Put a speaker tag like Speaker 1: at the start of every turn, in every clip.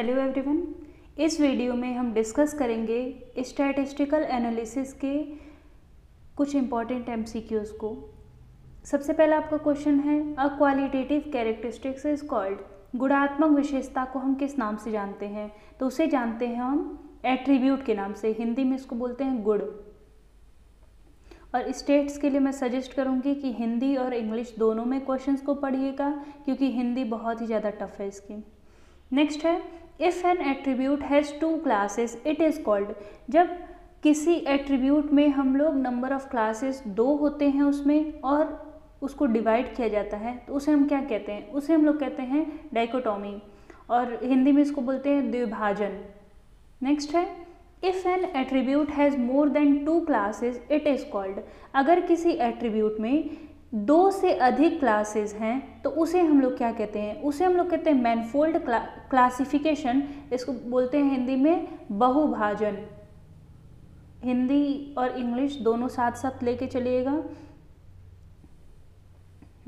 Speaker 1: hello everyone इस video में हम डिस्कस करेंगे स्टैटिस्टिकल एनालिसिस के कुछ इम्पॉर्टेंट एमसीक्यूज़ को सबसे पहला आपका क्वेश्चन है a qualitative characteristics is called गुणात्मक विशेषता को हम किस नाम से जानते हैं तो उसे जानते हैं हम एट्रीब्यूट के नाम से हिंदी में इसको बोलते हैं गुड़ और स्टेट्स के लिए मैं सजेस्ट करूंगी कि हिंदी और इंग्लिश दोनों में क्वेश्चंस को पढ़िएगा क्योंकि हिंदी बहुत ही ज़्यादा टफ है इसकी नेक्स्ट है if an attribute has two classes it is called जब किसी एट्रीब्यूट में हम लोग नंबर ऑफ़ क्लासेस दो होते हैं उसमें और उसको डिवाइड किया जाता है तो उसे हम क्या कहते हैं उसे हम लोग कहते हैं डाइकोटॉमी और हिंदी में इसको बोलते हैं द्विभाजन नेक्स्ट है if an attribute has more than two classes it is called अगर किसी एट्रीब्यूट में दो से अधिक क्लासेस हैं तो उसे हम लोग क्या कहते हैं उसे हम लोग कहते हैं मैनफोल्ड क्ला, क्लासिफिकेशन इसको बोलते हैं हिंदी में बहुभाजन हिंदी और इंग्लिश दोनों साथ साथ लेके चलिएगा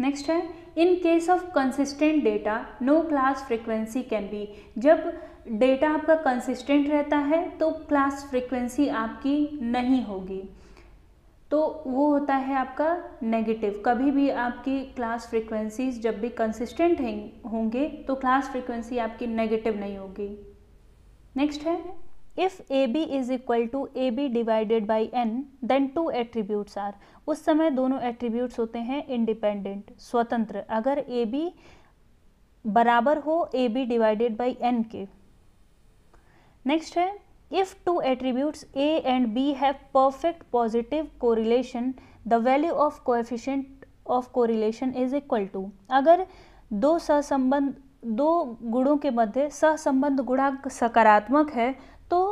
Speaker 1: नेक्स्ट है in case of consistent data no class frequency can be जब डेटा आपका कंसिस्टेंट रहता है तो क्लास फ्रिक्वेंसी आपकी नहीं होगी तो वो होता है आपका नेगेटिव कभी भी आपकी क्लास फ्रिक्वेंसीज जब भी कंसिस्टेंट होंगे तो क्लास फ्रिक्वेंसी आपकी नेगेटिव नहीं होगी नेक्स्ट है if A B is equal to A B divided by N then two attributes are उस समय दोनों एट्रीब्यूट्स होते हैं इंडिपेंडेंट स्वतंत्र अगर ए बी बराबर हो A B divided by N के नेक्स्ट है if two attributes a and b have perfect positive correlation the value of coefficient of correlation is equal to अगर दो सहसंबंध दो गुणों के मध्य सहसंबंध गुणांक सकारात्मक है तो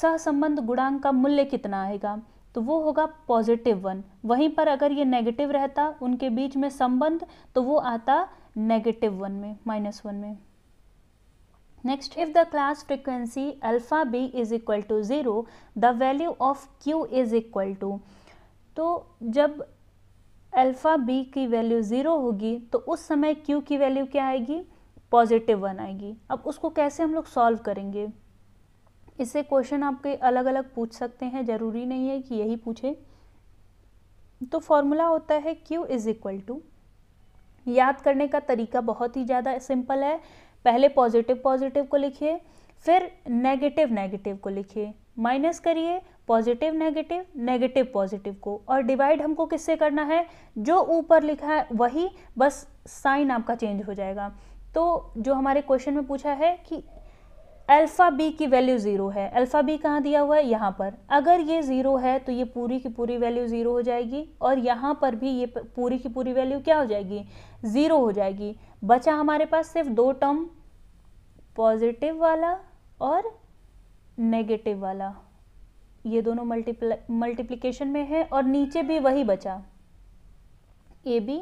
Speaker 1: सहसंबंध गुणांक का मूल्य कितना आएगा तो वो होगा पॉजिटिव वन वहीं पर अगर ये नेगेटिव रहता उनके बीच में संबंध तो वो आता नेगेटिव वन में माइनस वन में Next, if the class frequency alpha b is equal to zero the value of q is equal to तो जब अल्फ़ा बी की वैल्यू ज़ीरो होगी तो उस समय क्यू की वैल्यू क्या आएगी पॉजिटिव वन आएगी अब उसको कैसे हम लोग सॉल्व करेंगे इससे क्वेश्चन आपके अलग अलग पूछ सकते हैं ज़रूरी नहीं है कि यही पूछे तो फॉर्मूला होता है क्यू इज़ इक्वल टू याद करने का तरीका बहुत ही ज़्यादा सिंपल है पहले पॉजिटिव पॉजिटिव को लिखिए फिर नेगेटिव नेगेटिव को लिखिए माइनस करिए पॉजिटिव नेगेटिव नेगेटिव पॉजिटिव को और डिवाइड हमको किससे करना है जो ऊपर लिखा है वही बस साइन आपका चेंज हो जाएगा तो जो हमारे क्वेश्चन में पूछा है कि अल्फ़ा बी की वैल्यू ज़ीरो है अल्फ़ा बी कहाँ दिया हुआ है यहाँ पर अगर ये ज़ीरो है तो ये पूरी की पूरी वैल्यू ज़ीरो हो जाएगी और यहाँ पर भी ये पूरी की पूरी वैल्यू क्या हो जाएगी ज़ीरो हो जाएगी बचा हमारे पास सिर्फ दो टर्म पॉजिटिव वाला और नेगेटिव वाला ये दोनों मल्टीप्ला मल्टीप्लीकेशन में है और नीचे भी वही बचा ए बी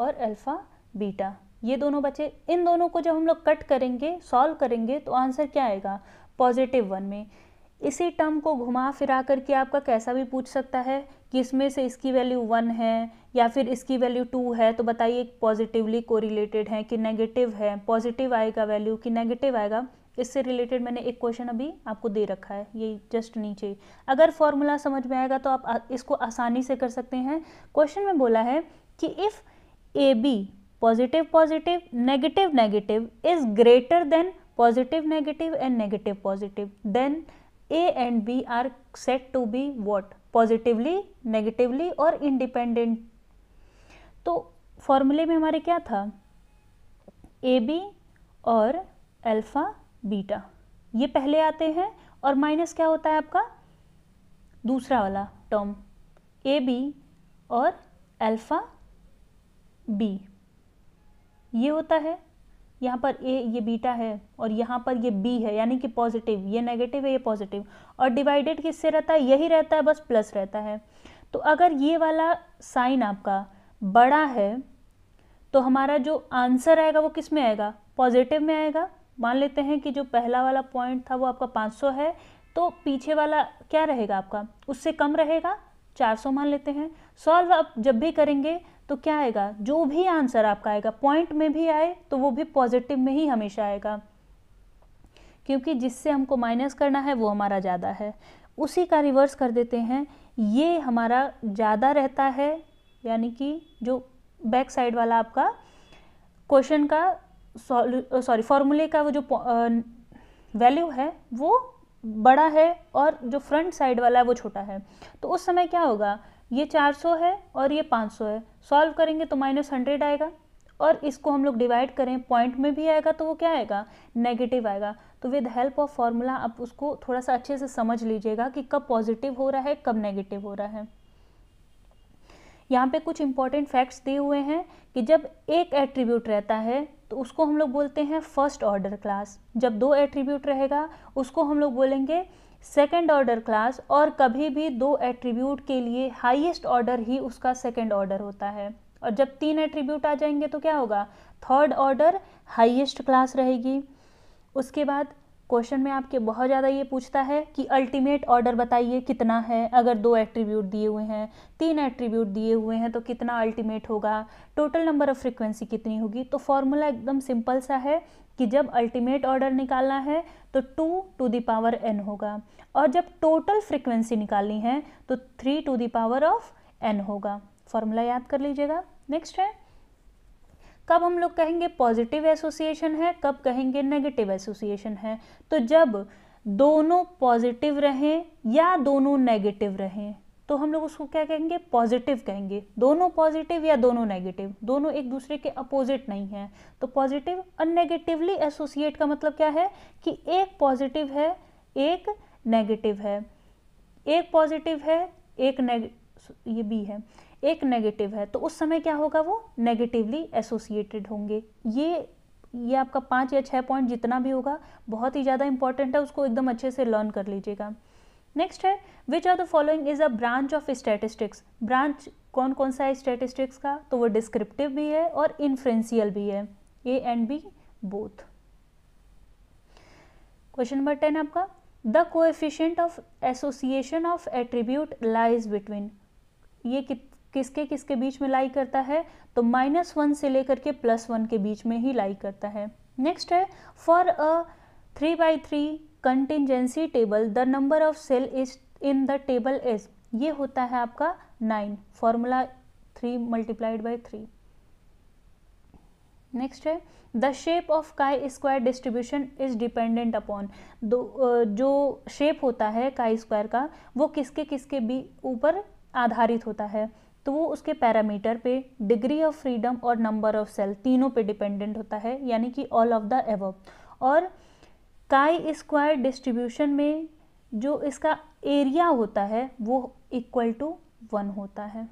Speaker 1: और अल्फ़ा बीटा ये दोनों बचे इन दोनों को जब हम लोग कट करेंगे सॉल्व करेंगे तो आंसर क्या आएगा पॉजिटिव वन में इसी टर्म को घुमा फिरा करके आपका कैसा भी पूछ सकता है कि इसमें से इसकी वैल्यू वन है या फिर इसकी वैल्यू टू है तो बताइए पॉजिटिवली कोरिलेटेड है कि नेगेटिव है पॉजिटिव आएगा वैल्यू कि नेगेटिव आएगा इससे रिलेटेड मैंने एक क्वेश्चन अभी आपको दे रखा है ये जस्ट नीचे अगर फॉर्मूला समझ में आएगा तो आप इसको आसानी से कर सकते हैं क्वेश्चन में बोला है कि if A B positive positive negative negative is greater than positive negative and negative positive then A and B are set to be what positively negatively और इंडिपेंडेंट तो फॉर्मूले में हमारे क्या था ए बी और अल्फ़ा बीटा ये पहले आते हैं और माइनस क्या होता है आपका दूसरा वाला टर्म ए बी और अल्फ़ा बी ये होता है यहाँ पर ए ये बीटा है और यहाँ पर ये बी है यानी कि पॉजिटिव ये नेगेटिव है ये पॉजिटिव और डिवाइडेड किससे रहता है यही रहता है बस प्लस रहता है तो अगर ये वाला साइन आपका बड़ा है तो हमारा जो आंसर आएगा वो किस में आएगा पॉजिटिव में आएगा मान लेते हैं कि जो पहला वाला पॉइंट था वो आपका 500 है तो पीछे वाला क्या रहेगा आपका उससे कम रहेगा 400 मान लेते हैं सॉल्व आप जब भी करेंगे तो क्या आएगा जो भी आंसर आपका आएगा पॉइंट में भी आए तो वो भी पॉजिटिव में ही हमेशा आएगा क्योंकि जिससे हमको माइनस करना है वो हमारा ज़्यादा है उसी का रिवर्स कर देते हैं ये हमारा ज़्यादा रहता है यानी कि जो बैक साइड वाला आपका क्वेश्चन का सॉरी फॉर्मूले का वो जो वैल्यू है वो बड़ा है और जो फ्रंट साइड वाला है वो छोटा है तो उस समय क्या होगा ये 400 है और ये 500 है सॉल्व करेंगे तो माइनस हंड्रेड आएगा और इसको हम लोग डिवाइड करें पॉइंट में भी आएगा तो वो क्या आएगा नेगेटिव आएगा तो विद हेल्प ऑफ फार्मूला आप उसको थोड़ा सा अच्छे से समझ लीजिएगा कि कब पॉजिटिव हो रहा है कब नेगेटिव हो रहा है यहाँ पे कुछ इंपॉर्टेंट फैक्ट्स दिए हुए हैं कि जब एक एट्रीब्यूट रहता है तो उसको हम लोग बोलते हैं फर्स्ट ऑर्डर क्लास जब दो एट्रीब्यूट रहेगा उसको हम लोग बोलेंगे सेकेंड ऑर्डर क्लास और कभी भी दो एट्रीब्यूट के लिए हाइएस्ट ऑर्डर ही उसका सेकेंड ऑर्डर होता है और जब तीन एट्रीब्यूट आ जाएंगे तो क्या होगा थर्ड ऑर्डर हाइएस्ट क्लास रहेगी उसके बाद क्वेश्चन में आपके बहुत ज़्यादा ये पूछता है कि अल्टीमेट ऑर्डर बताइए कितना है अगर दो एट्रीब्यूट दिए हुए हैं तीन एट्रीब्यूट दिए हुए हैं तो कितना अल्टीमेट होगा टोटल नंबर ऑफ़ फ्रिक्वेंसी कितनी होगी तो फॉर्मूला एकदम सिंपल सा है कि जब अल्टीमेट ऑर्डर निकालना है तो two to the power N होगा और जब टोटल फ्रिक्वेंसी निकालनी है तो three to the power of N होगा फॉर्मूला याद कर लीजिएगा नेक्स्ट है कब हम लोग कहेंगे पॉजिटिव एसोसिएशन है कब कहेंगे नेगेटिव एसोसिएशन है तो जब दोनों पॉजिटिव रहें या दोनों नेगेटिव रहें तो हम लोग उसको क्या कहेंगे पॉजिटिव कहेंगे दोनों पॉजिटिव या दोनों नेगेटिव दोनों एक दूसरे के अपोजिट नहीं है तो पॉजिटिव और नेगेटिवली एसोसिएट का मतलब क्या है कि एक पॉजिटिव है एक नेगेटिव है एक पॉजिटिव है एक नेग ये भी है एक नेगेटिव है तो उस समय क्या होगा वो नेगेटिवली एसोसिएटेड होंगे ये ये आपका पाँच या छः पॉइंट जितना भी होगा बहुत ही ज़्यादा इंपॉर्टेंट है उसको एकदम अच्छे से लर्न कर लीजिएगा नेक्स्ट है which are the following is a branch of statistics branch कौन कौन सा है स्टेटिस्टिक्स का तो वो डिस्क्रिप्टिव भी है और इन्फ्रेंसियल भी है A and B both question number ten आपका the coefficient of association of attribute lies between ये कित किसके किसके बीच में लाई करता है तो माइनस वन से लेकर के प्लस वन के बीच में ही लाई करता है नेक्स्ट है for a three by three contingency table the number of cell is in the table is ये होता है आपका nine formula three multiplied by three next है the shape of chi square distribution is dependent upon दो जो shape होता है chi square का वो किसके किसके भी ऊपर आधारित होता है तो वो उसके पैरामीटर पे डिग्री ऑफ फ्रीडम और नंबर ऑफ सेल तीनों पे डिपेंडेंट होता है यानी कि ऑल ऑफ द एव और काई स्क्वायर डिस्ट्रीब्यूशन में जो इसका एरिया होता है वो इक्वल टू वन होता है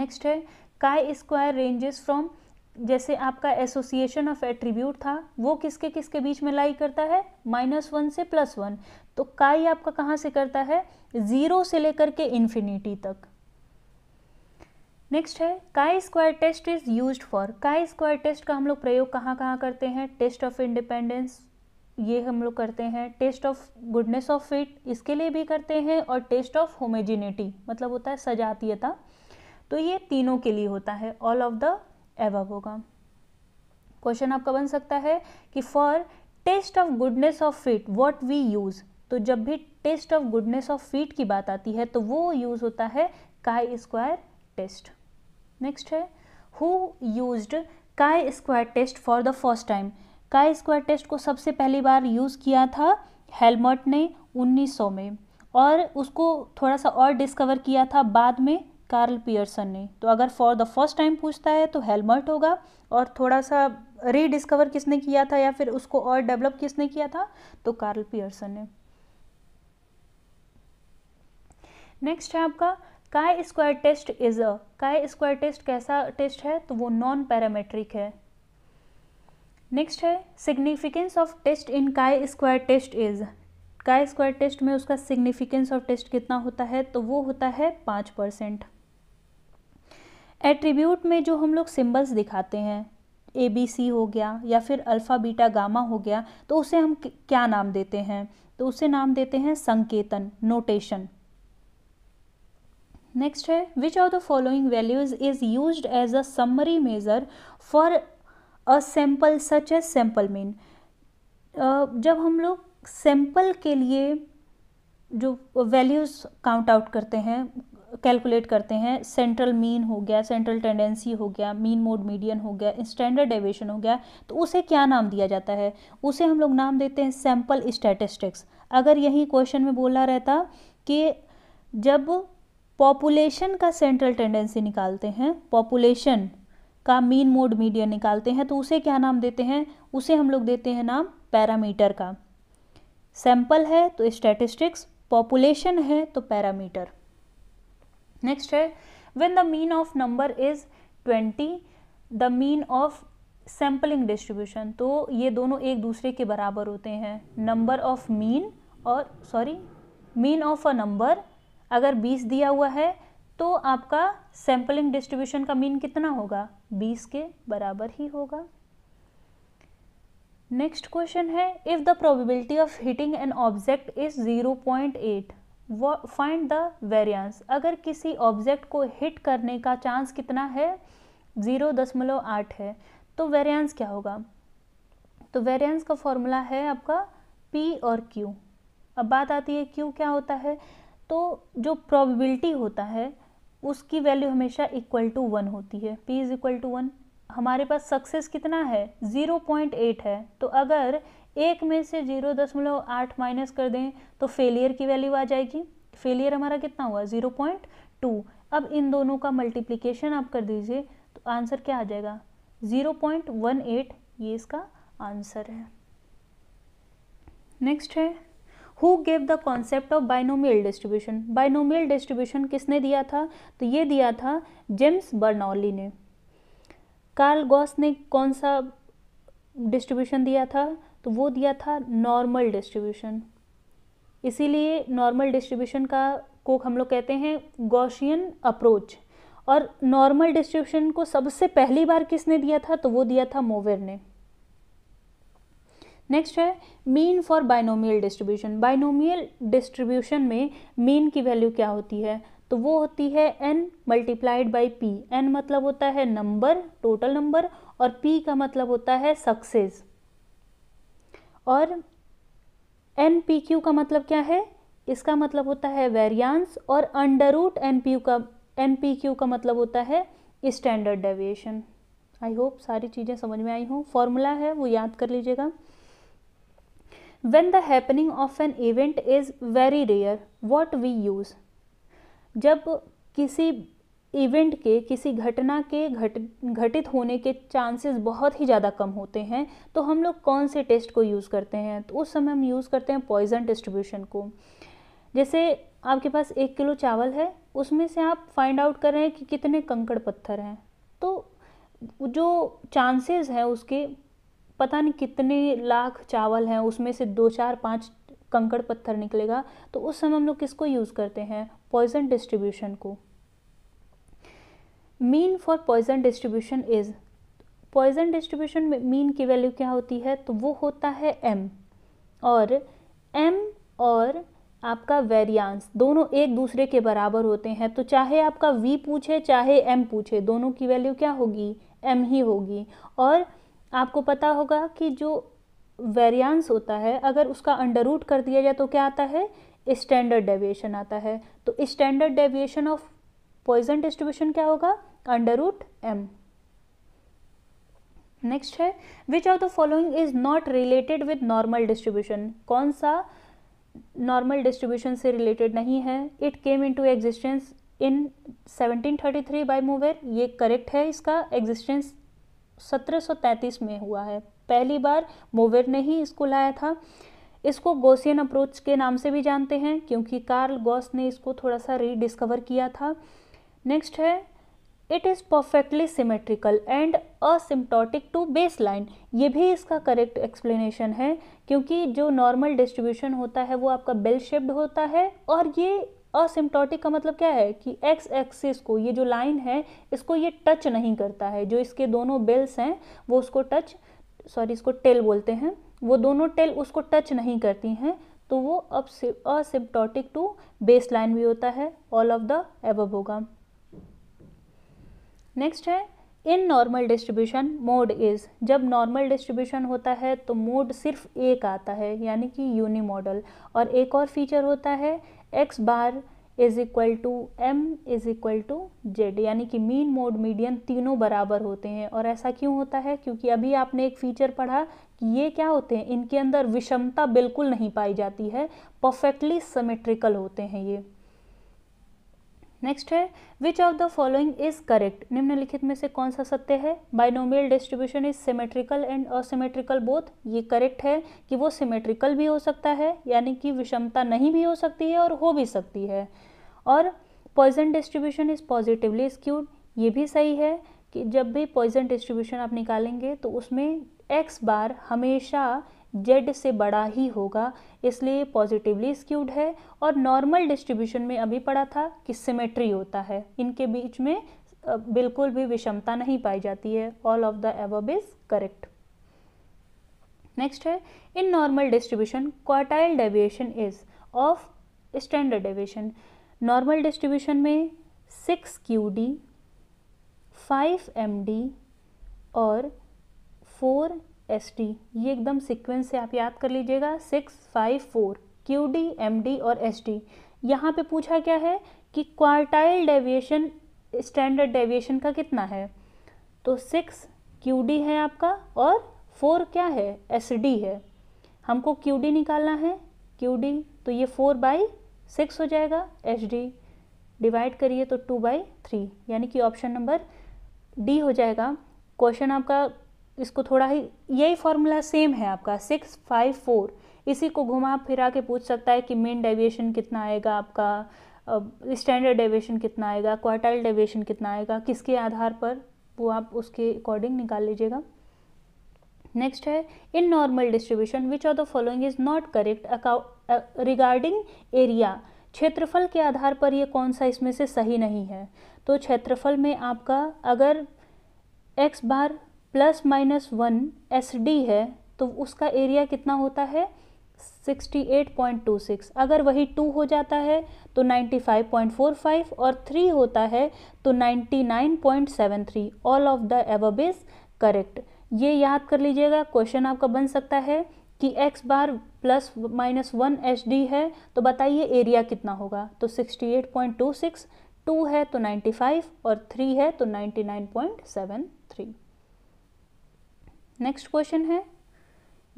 Speaker 1: नेक्स्ट है काई स्क्वायर रेंजेस फ्रॉम जैसे आपका एसोसिएशन ऑफ एट्रीब्यूट था वो किसके किसके बीच में लाई करता है माइनस वन से प्लस वन तो काई आपका कहाँ से करता है ज़ीरो से लेकर के इन्फिनिटी तक नेक्स्ट है chi square test is use for chi square test का हम लोग प्रयोग कहाँ कहाँ करते हैं टेस्ट ऑफ इंडिपेंडेंस ये हम लोग करते हैं test of goodness of fit इसके लिए भी करते हैं और टेस्ट ऑफ होमेजिनिटी मतलब होता है सजातीयता तो ये तीनों के लिए होता है ऑल ऑफ द एवब होगा क्वेश्चन आपका बन सकता है कि for test of goodness of fit what we use तो जब भी test of goodness of fit की बात आती है तो वो यूज़ होता है काई स्क्वायर टेस्ट नेक्स्ट है who use chi square test for the first time chi square test को सबसे पहली बार यूज़ किया था हेलमट ने 1900 में और उसको थोड़ा सा और डिस्कवर किया था बाद में कार्ल पियर्सन ने तो अगर फॉर द फर्स्ट टाइम पूछता है तो हेलमर्ट होगा और थोड़ा सा रीडिस्कवर किसने किया था या फिर उसको और डेवलप किसने किया था तो कार्ल पियर्सन ने नेक्स्ट है आपका काय स्क्वायर टेस्ट इज अ काय स्क्वायर टेस्ट कैसा टेस्ट है तो वो नॉन पैरामेट्रिक है नेक्स्ट है significance of test in chi square test is chi square test में उसका सिग्निफिकेंस ऑफ टेस्ट कितना होता है तो वो होता है पाँच परसेंट एट्रीब्यूट में जो हम लोग सिम्बल्स दिखाते हैं ए बी सी हो गया या फिर अल्फ़ा बीटा गामा हो गया तो उसे हम क्या नाम देते हैं तो उसे नाम देते हैं संकेतन नोटेशन नेक्स्ट है which of the following values is use as a summary measure for a sample such as sample mean जब हम लोग सैम्पल के लिए जो वैल्यूज़ काउंट आउट करते हैं कैलकुलेट करते हैं सेंट्रल मीन हो गया सेंट्रल टेंडेंसी हो गया मीन मोड मीडियन हो गया स्टैंडर्ड डेविएशन हो गया तो उसे क्या नाम दिया जाता है उसे हम लोग नाम देते हैं सैम्पल स्टैटिस्टिक्स अगर यही क्वेश्चन में बोला रहता कि जब पॉपुलेशन का सेंट्रल टेंडेंसी निकालते हैं पॉपुलेशन का मीन मोड मीडियन निकालते हैं तो उसे क्या नाम देते हैं उसे हम लोग देते हैं नाम पैरामीटर का सैंपल है तो स्टैटिस्टिक्स पॉपुलेशन है तो पैरामीटर नेक्स्ट है when the mean of number is 20 the mean of sampling distribution तो ये दोनों एक दूसरे के बराबर होते हैं नंबर ऑफ मीन और sorry mean of a number अगर बीस दिया हुआ है तो आपका सैम्पलिंग डिस्ट्रीब्यूशन का मीन कितना होगा बीस के बराबर ही होगा नेक्स्ट क्वेश्चन है if the probability of hitting an object is zero point eight find the variance अगर किसी ऑब्जेक्ट को हिट करने का चांस कितना है ज़ीरो दशमलव आठ है तो वेरियंस क्या होगा तो वेरियंस का फॉर्मूला है आपका पी और क्यू अब बात आती है क्यू क्या होता है तो जो प्रोबेबिलिटी होता है उसकी वैल्यू हमेशा इक्वल टू वन होती है P is equal to one हमारे पास सक्सेस कितना है ज़ीरो पॉइंट एट है तो अगर एक में से जीरो दशमलव आठ माइनस कर दें तो फेलियर की वैल्यू आ जाएगी फेलियर हमारा कितना हुआ ज़ीरो पॉइंट टू अब इन दोनों का मल्टीप्लीकेशन आप कर दीजिए तो आंसर क्या आ जाएगा ज़ीरो पॉइंट वन एट ये इसका आंसर है नेक्स्ट है who gave the concept of binomial distribution binomial distribution किसने दिया था तो ये दिया था जेम्स बर्नौली ने कार्ल गॉस ने कौन सा डिस्ट्रीब्यूशन दिया था तो वो दिया था नॉर्मल डिस्ट्रीब्यूशन इसीलिए नॉर्मल डिस्ट्रीब्यूशन का को हम लोग कहते हैं गॉशियन अप्रोच और नॉर्मल डिस्ट्रीब्यूशन को सबसे पहली बार किसने दिया था तो वो दिया था मोवेर ने नेक्स्ट है mean for binomial distribution binomial distribution में मीन की वैल्यू क्या होती है तो वो होती है N multiplied by P N मतलब होता है नंबर टोटल नंबर और पी का मतलब होता है सक्सेस और एन पी क्यू का मतलब क्या है इसका मतलब होता है वेरियांस और अंडर रूट एन पी का एन पी क्यू का मतलब होता है स्टैंडर्ड डेविएशन आई होप सारी चीज़ें समझ में आई हूँ फॉर्मूला है वो याद कर लीजिएगा when the happening of an event is very rare what we use जब किसी इवेंट के किसी घटना के घट घटित होने के चांसेस बहुत ही ज़्यादा कम होते हैं तो हम लोग कौन से टेस्ट को यूज़ करते हैं तो उस समय हम यूज़ करते हैं पॉइजन डिस्ट्रीब्यूशन को जैसे आपके पास एक किलो चावल है उसमें से आप फाइंड आउट कर रहे हैं कि कितने कंकड़ पत्थर हैं तो जो चांसेस हैं उसके पता नहीं कितने लाख चावल हैं उसमें से दो चार पाँच कंकड़ पत्थर निकलेगा तो उस समय हम लोग किसको यूज़ करते हैं पॉइजन डिस्ट्रीब्यूशन को mean for Poisson distribution is Poisson distribution में मीन की वैल्यू क्या होती है तो वो होता है एम और एम और आपका वेरियांस दोनों एक दूसरे के बराबर होते हैं तो चाहे आपका वी पूछे चाहे एम पूछे दोनों की वैल्यू क्या होगी एम ही होगी और आपको पता होगा कि जो वेरियांस होता है अगर उसका अंडर रूट कर दिया जाए तो क्या आता है स्टैंडर्ड डेविएशन आता है तो standard deviation of Poisson distribution क्या होगा अंडर रूट एम नेक्स्ट है which of the following is not related with normal distribution कौन सा नॉर्मल डिस्ट्रीब्यूशन से रिलेटेड नहीं है it came into existence in 1733 by Moivre ये करेक्ट है इसका एग्जिस्टेंस 1733 में हुआ है पहली बार मोवेर ने ही इसको लाया था इसको गोसियन अप्रोच के नाम से भी जानते हैं क्योंकि कार्ल गोस ने इसको थोड़ा सा रीडिस्कवर किया था नेक्स्ट है it is perfectly symmetrical and asymptotic to base line ये भी इसका करेक्ट एक्सप्लेनेशन है क्योंकि जो नॉर्मल डिस्ट्रीब्यूशन होता है वो आपका बेल शेप्ड होता है और ये असिम्टोटिक का मतलब क्या है कि एक्स एक्सिस को ये जो लाइन है इसको ये टच नहीं करता है जो इसके दोनों बेल्स हैं वो उसको टच सॉरी इसको टेल बोलते हैं वो दोनों टेल उसको टच नहीं करती हैं तो वो अब असिमटोटिक टू बेस लाइन भी होता है ऑल ऑफ द एबब होगा नेक्स्ट है in normal distribution mode is जब नॉर्मल डिस्ट्रीब्यूशन होता है तो मोड सिर्फ एक आता है यानी कि यूनी मॉडल और एक और फीचर होता है X bar is equal to M is equal to Z यानी कि मीन मोड मीडियन तीनों बराबर होते हैं और ऐसा क्यों होता है क्योंकि अभी आपने एक फीचर पढ़ा कि ये क्या होते हैं इनके अंदर विषमता बिल्कुल नहीं पाई जाती है परफेक्टली सिमेट्रिकल होते हैं ये नेक्स्ट है which of the following is correct निम्नलिखित में से कौन सा सत्य है binomial distribution is symmetrical and asymmetrical both ये करेक्ट है कि वो सिमेट्रिकल भी हो सकता है यानी कि विषमता नहीं भी हो सकती है और हो भी सकती है और Poisson distribution is positively skewed ये भी सही है कि जब भी पॉइजन डिस्ट्रीब्यूशन आप निकालेंगे तो उसमें एक्स बार हमेशा जेड से बड़ा ही होगा इसलिए पॉजिटिवली स्क्यूड है और नॉर्मल डिस्ट्रीब्यूशन में अभी पढ़ा था कि सिमेट्री होता है इनके बीच में बिल्कुल भी विषमता नहीं पाई जाती है all of the above is correct next है in normal distribution quartile deviation is of standard deviation normal distribution में six Q D five M D और फोर एस टी ये एकदम सिक्वेंस से आप याद कर लीजिएगा six five four Q D M D और एस टी यहाँ पर पूछा क्या है कि क्वार्टाइल डेविएशन स्टैंडर्ड डेविएशन का कितना है तो सिक्स क्यू डी है आपका और फोर क्या है एस डी है हमको क्यू डी निकालना है क्यू डी तो ये फोर बाई सिक्स हो जाएगा एच डी डिवाइड करिए तो टू बाई थ्री यानी कि ऑप्शन नंबर डी हो जाएगा क्वेश्चन आपका इसको थोड़ा ही यही फॉर्मूला सेम है आपका सिक्स फाइव फोर इसी को घुमा फिरा के पूछ सकता है कि मेन डेविएशन कितना आएगा आपका स्टैंडर्ड डेविएशन कितना आएगा क्वार्टाइल डेविएशन कितना आएगा किसके आधार पर वो आप उसके अकॉर्डिंग निकाल लीजिएगा नेक्स्ट है in normal distribution which of the following is not correct regarding area क्षेत्रफल के आधार पर ये कौन सा इसमें से सही नहीं है तो क्षेत्रफल में आपका अगर X bar plus minus one S D है तो उसका एरिया कितना होता है 68.26 अगर वही टू हो जाता है तो 95.45 और थ्री होता है तो 99.73 all of the above is correct ये याद कर लीजिएगा क्वेश्चन आपका बन सकता है कि x bar plus minus one H D है तो बताइए एरिया कितना होगा तो 68.26 टू है तो 95 और थ्री है तो 99.73 नेक्स्ट क्वेश्चन है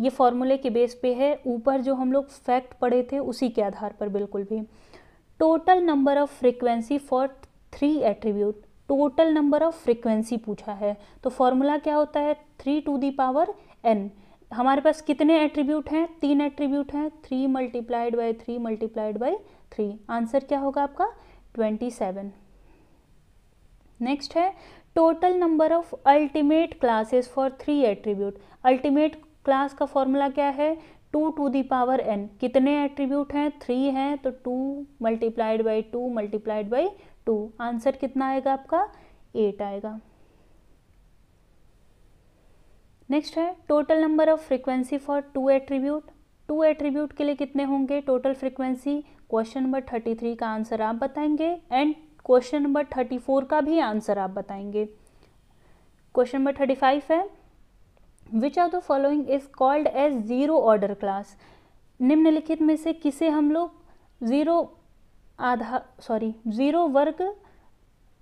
Speaker 1: ये फॉर्मूले के बेस पे है ऊपर जो हम लोग फैक्ट पढ़े थे उसी के आधार पर बिल्कुल भी total number of frequency for three attribute total number of frequency पूछा है तो फॉर्मूला क्या होता है three to the power N हमारे पास कितने एट्रीब्यूट हैं तीन एट्रीब्यूट हैं three multiplied by three multiplied by three answer क्या होगा आपका ट्वेंटी सेवन नेक्स्ट है total number of ultimate classes for three attribute ultimate class का फॉर्मूला क्या है two to the power N कितने एट्रीब्यूट हैं थ्री हैं तो two multiplied by two multiplied by two answer कितना आएगा आपका एट आएगा नेक्स्ट है total number of frequency for two attribute two attribute के लिए कितने होंगे total frequency question number thirty three का आंसर आप बताएंगे and question number thirty four का भी आंसर आप बताएंगे क्वेश्चन नंबर थर्टी फाइव है which are the following is called as zero order class निम्नलिखित में से किसे हम लोग ज़ीरो आधा सॉरी ज़ीरो वर्ग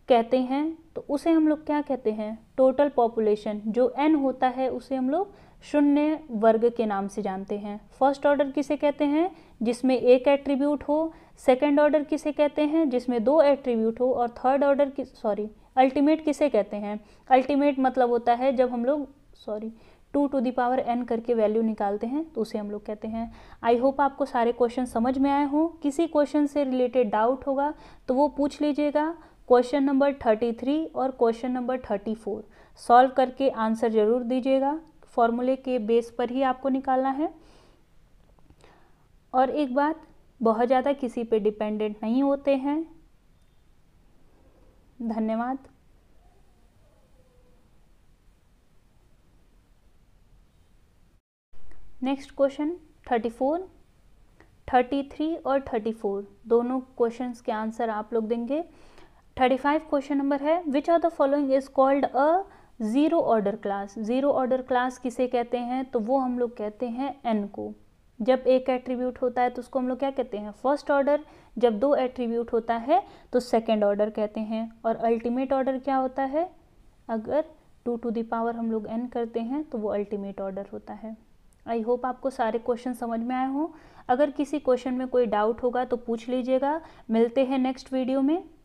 Speaker 1: कहते हैं तो उसे हम लोग क्या कहते हैं टोटल पॉपुलेशन जो एन होता है उसे हम लोग शून्य वर्ग के नाम से जानते हैं फर्स्ट ऑर्डर किसे कहते हैं जिसमें एक एट्रीब्यूट हो सेकेंड ऑर्डर किसे कहते हैं जिसमें दो एट्रीब्यूट हो और थर्ड ऑर्डर की सॉरी अल्टीमेट किसे कहते हैं अल्टीमेट मतलब होता है जब हम लोग sorry two to the power N करके वैल्यू निकालते हैं तो उसे हम लोग कहते हैं आई होप आपको सारे क्वेश्चन समझ में आए हों किसी क्वेश्चन से रिलेटेड डाउट होगा तो वो पूछ लीजिएगा क्वेश्चन नंबर थर्टी थ्री और question number thirty four solve करके आंसर ज़रूर दीजिएगा फॉर्मूले के बेस पर ही आपको निकालना है और एक बात बहुत ज़्यादा किसी पे डिपेंडेंट नहीं होते हैं धन्यवाद next question thirty four thirty three और थर्टी फोर दोनों क्वेश्चन के आंसर आप लोग देंगे थर्टी फाइव क्वेश्चन नंबर है which are the following is called a zero order class zero order class किसे कहते हैं तो वो हम लोग कहते हैं एन को जब एक एट्रीब्यूट होता है तो उसको हम लोग क्या कहते हैं फर्स्ट ऑर्डर जब दो एट्रीब्यूट होता है तो सेकेंड ऑर्डर कहते हैं और अल्टीमेट ऑर्डर क्या होता है अगर टू टू दावर हम लोग एन करते हैं तो वो अल्टीमेट ऑर्डर होता है आई होप आपको सारे क्वेश्चन समझ में आए हों अगर किसी क्वेश्चन में कोई डाउट होगा तो पूछ लीजिएगा मिलते हैं नेक्स्ट वीडियो में